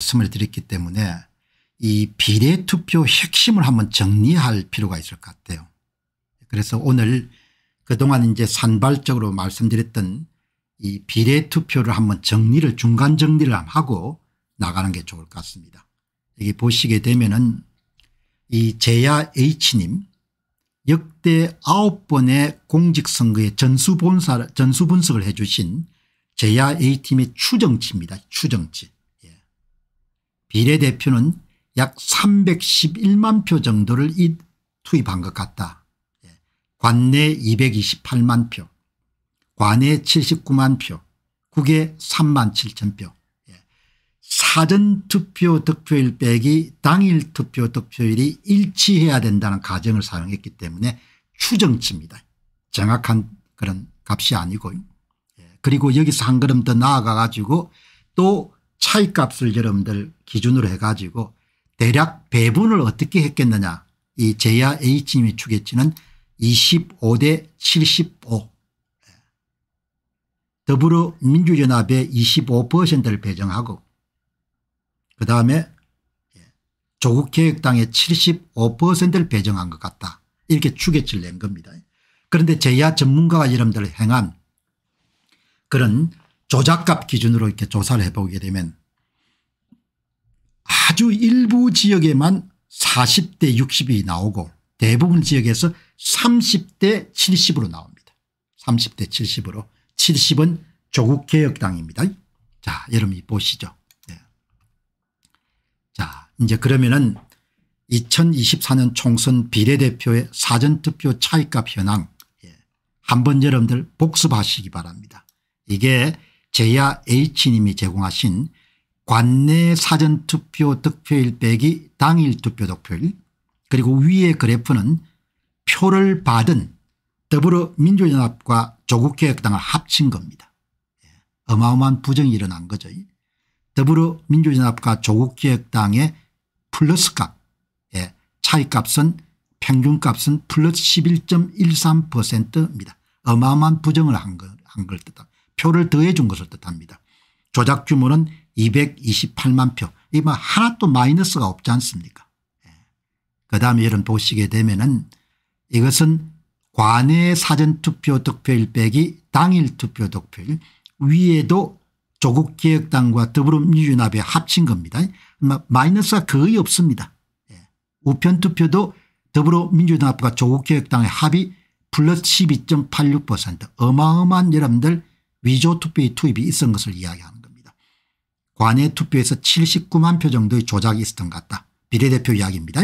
말씀을 드렸기 때문에 이 비례투표 핵심을 한번 정리할 필요가 있을 것 같아요. 그래서 오늘 그동안 이제 산발적으로 말씀드렸던 이 비례투표를 한번 정리를 중간 정리를 하고 나가는 게 좋을 것 같습니다. 여기 보시게 되면은 이 제야 H님 역대 아홉 번의공직선거의 전수본사 전수분석을 해 주신 제야 A팀의 추정치입니다. 추정치. 비례대표는 약 311만 표 정도를 투입한 것 같다. 예. 관내 228만 표 관에 79만 표 국에 3만 7천 표 예. 사전투표 득표일 빼기 당일 투표 득표일이 일치해야 된다는 가정을 사용했기 때문에 추정치입니다. 정확한 그런 값이 아니고요. 예. 그리고 여기서 한 걸음 더 나아가 가지고 또 차이값을 여러분들 기준으로 해가지고 대략 배분을 어떻게 했겠느냐 이 제야 H님이 추겠지는 25 대 75 더불어민주연합의 25%를 배정하고 그다음에 조국개혁당의 75%를 배정한 것 같다 이렇게 추계치를 낸 겁니다. 그런데 제야 전문가가 여러분들 행한 그런 조작값 기준으로 이렇게 조사를 해보게 되면 아주 일부 지역에만 40대 60이 나오고 대부분 지역에서 30대 70으로 나옵니다. 30대 70으로 70은 조국개혁당입니다. 자 여러분이 보시죠. 네. 자 이제 그러면은 2024년 총선 비례대표의 사전투표 차이값 현황 예. 한번 여러분들 복습하시기 바랍니다. 이게 제야 H님이 제공하신 관내 사전투표 득표일 빼기 당일 투표 득표일 그리고 위의 그래프는 표를 받은 더불어민주연합과 조국개혁당을 합친 겁니다. 예, 어마어마한 부정이 일어난 거죠. 더불어민주연합과 조국개혁당의 플러스값 예, 차이값은 평균값은 플러스 11.13%입니다. 어마어마한 부정을 한 걸 뜻합니다. 표를 더해 준 것을 뜻합니다. 조작 규모는 228만 표. 이거 뭐 하나 또 마이너스가 없지 않습니까 예. 그다음에 여러분 보시게 되면은 이것은 관외 사전투표 득표일 빼기 당일 투표 득표일 위에도 조국기획당과 더불어민주연합에 합친 겁니다. 마이너스가 거의 없습니다. 예. 우편투표도 더불어민주연합과 조국기획당의 합이 플러스 12.86% 어마어마한 여러분들 위조 투표의 투입이 있었던 것을 이야기하는 겁니다. 관외 투표에서 79만 표 정도의 조작이 있었던 것 같다. 비례대표 이야기입니다.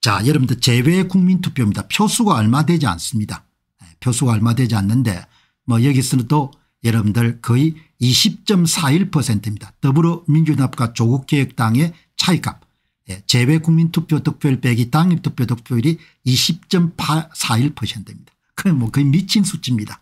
자 여러분들 재외 국민투표입니다. 표수가 얼마 되지 않습니다. 예, 표수가 얼마 되지 않는데 뭐 여기서는 또 여러분들 거의 20.41%입니다. 더불어민주당과 조국개혁당의 차이값 재외 예, 국민투표 득표율 빼기 당일 투표 득표율이 20.41%입니다. 뭐 거의 미친 수치입니다.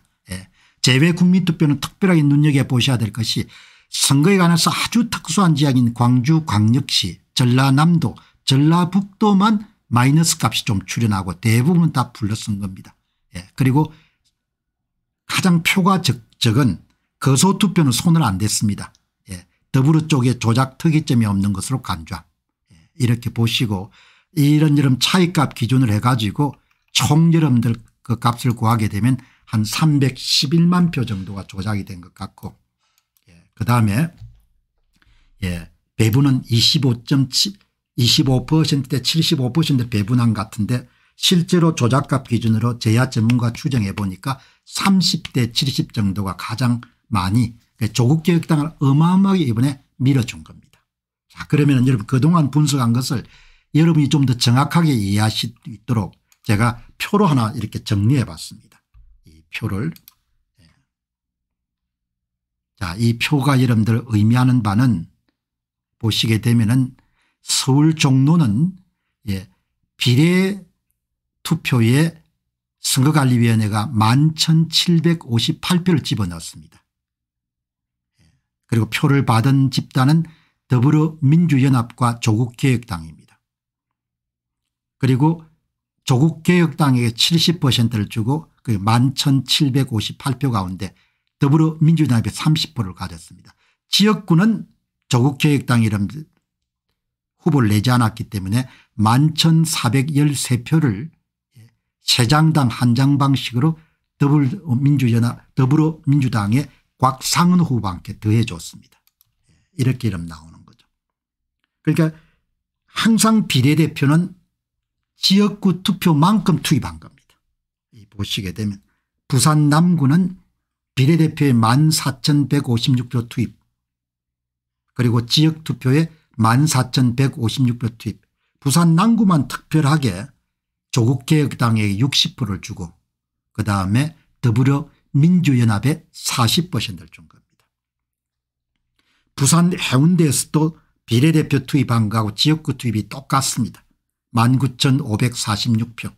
재외 국민투표는 특별하게 눈여겨보셔야 될 것이 선거에 관해서 아주 특수한 지역인 광주 광역시 전라남도 전라북도만 마이너스 값이 좀 출현하고 대부분 다불렀은 겁니다. 예. 그리고 가장 표가 적, 적은 거소투표는 손을 안 댔습니다. 예. 더불어 쪽에 조작 특이점이 없는 것으로 간주함. 예. 이렇게 보시고 이런 여름 차이값 기준을 해가지고 총 여러분들 그 값을 구하게 되면 한 311만 표 정도가 조작이 된 것 같고 예. 그다음에 예. 배분은 25.7 25%대 75% 배분한 같은데 실제로 조작값 기준으로 제야 전문가 추정해 보니까 30대 70 정도가 가장 많이 예, 조국개혁당을 어마어마하게 이번에 밀어준 겁니다. 자 그러면 여러분 그동안 분석한 것을 여러분이 좀 더 정확하게 이해하실 수 있도록 제가 표로 하나 이렇게 정리해 봤습니다. 표를 예. 자, 이 표가 여러분들 의미하는 바는 보시게 되면은 서울 종로는 예, 비례 투표에 선거관리위원회가 11,758표를 집어넣었습니다. 예. 그리고 표를 받은 집단은 더불어민주연합과 조국개혁당입니다. 그리고 조국개혁당에게 70%를 주고 그 11,758표 가운데 더불어민주당이 30%를 가졌습니다. 지역구는 조국개혁당 이름 후보를 내지 않았기 때문에 11,413표를 세장당 한 장 방식으로 더불어민주연합 더불어민주당의 곽상은 후보한테 더해 줬습니다. 이렇게 이름 나오는 거죠. 그러니까 항상 비례대표는 지역구 투표만큼 투입한 겁니다. 보시게 되면 부산 남구는 비례대표에 14,156표 투입 그리고 지역투표에 14,156표 투입 부산 남구만 특별하게 조국개혁당에 60%를 주고 그다음에 더불어 민주연합에 40%를 준 겁니다. 부산 해운대에서도 비례대표 투입한 거하고 지역구 투입이 똑같습니다. 19,546표.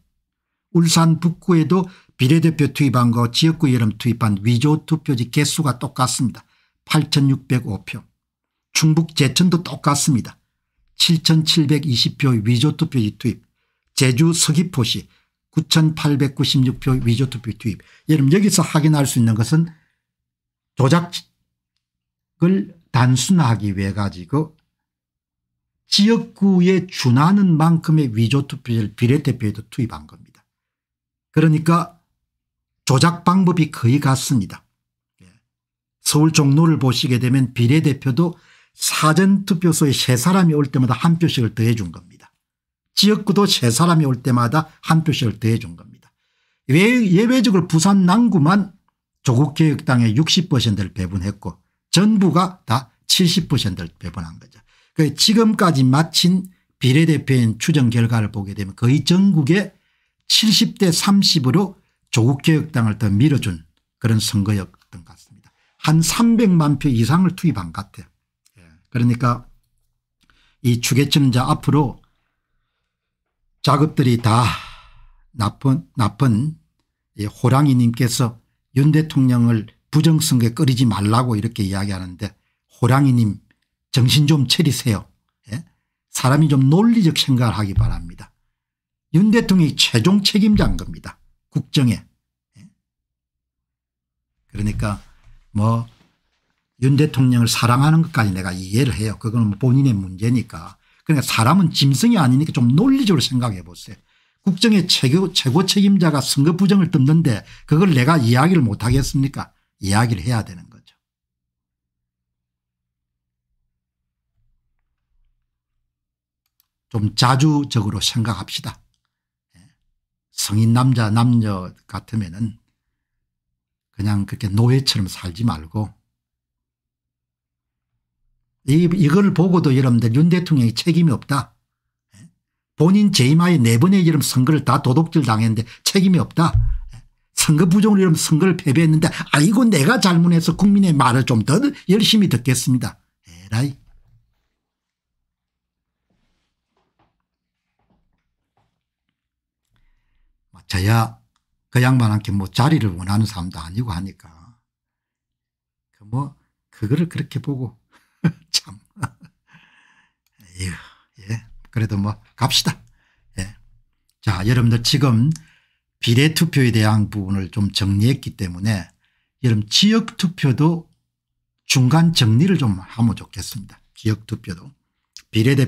울산 북구에도 비례대표 투입한거 지역구 여름 투입한 위조 투표지 개수가 똑같습니다. 8605표. 충북 제천도 똑같습니다. 7720표 위조 투표지 투입. 제주 서귀포시 9896표 위조 투표 투입. 여러분 여기서 확인할 수 있는 것은 조작을 단순화하기 위해 가지고 지역구에 준하는 만큼의 위조 투표를 비례대표에도 투입한 겁니다. 그러니까 조작 방법이 거의 같습니다. 예. 서울 종로를 보시게 되면 비례대표도 사전투표소에 세 사람이 올 때마다 한 표씩을 더해 준 겁니다. 지역구도 세 사람이 올 때마다 한 표씩을 더해 준 겁니다. 예외적으로 부산 남구만 조국개혁당에 60%를 배분했고 전부가 다 70%를 배분한 거죠. 그러니까 지금까지 마친 비례대표인 추정 결과를 보게 되면 거의 전국에 70대 30으로 조국개혁당을 더 밀어준 그런 선거였던 것 같습니다. 한 300만 표 이상을 투입한 것 같아요. 예. 그러니까 이 주계점자 앞으로 작업들이 다 나쁜 나쁜 호랑이님께서 윤 대통령을 부정선거에 끌이지 말라고 이렇게 이야기하는데 호랑이님 정신 좀 차리세요. 예? 사람이 좀 논리적 생각을 하기 바랍니다. 윤 대통령이 최종 책임자인 겁니다. 국정에. 예? 그러니까 뭐 윤 대통령을 사랑하는 것까지 내가 이해를 해요. 그건 뭐 본인의 문제니까. 그러니까 사람은 짐승이 아니니까 좀 논리적으로 생각해 보세요. 국정의 최고, 최고 책임자가 선거 부정을 뜯는데 그걸 내가 이야기를 못하겠습니까? 이야기를 해야 되는 거죠. 좀 자주적으로 생각합시다. 성인 남자 남녀 같으면은 그냥 그렇게 노예처럼 살지 말고 이, 이걸 보고도 여러분들 윤 대통령이 책임이 없다. 예? 본인 재임하에 네 번의 이름 선거를 다 도둑질 당했는데 책임이 없다. 예? 선거 부정으로 이름 선거를 패배했는데 아이고 내가 잘못해서 국민의 말을 좀 더 열심히 듣겠습니다. 에라이. 저야 그 양반한테 뭐 자리를 원하는 사람도 아니고 하니까 그 뭐 그거를 그렇게 보고 참 예. 그래도 뭐 갑시다. 예. 자 여러분들 지금 비례투표에 대한 부분을 좀 정리했기 때문에 여러분 지역투표도 중간 정리를 좀 하면 좋겠습니다. 지역투표도. 비례대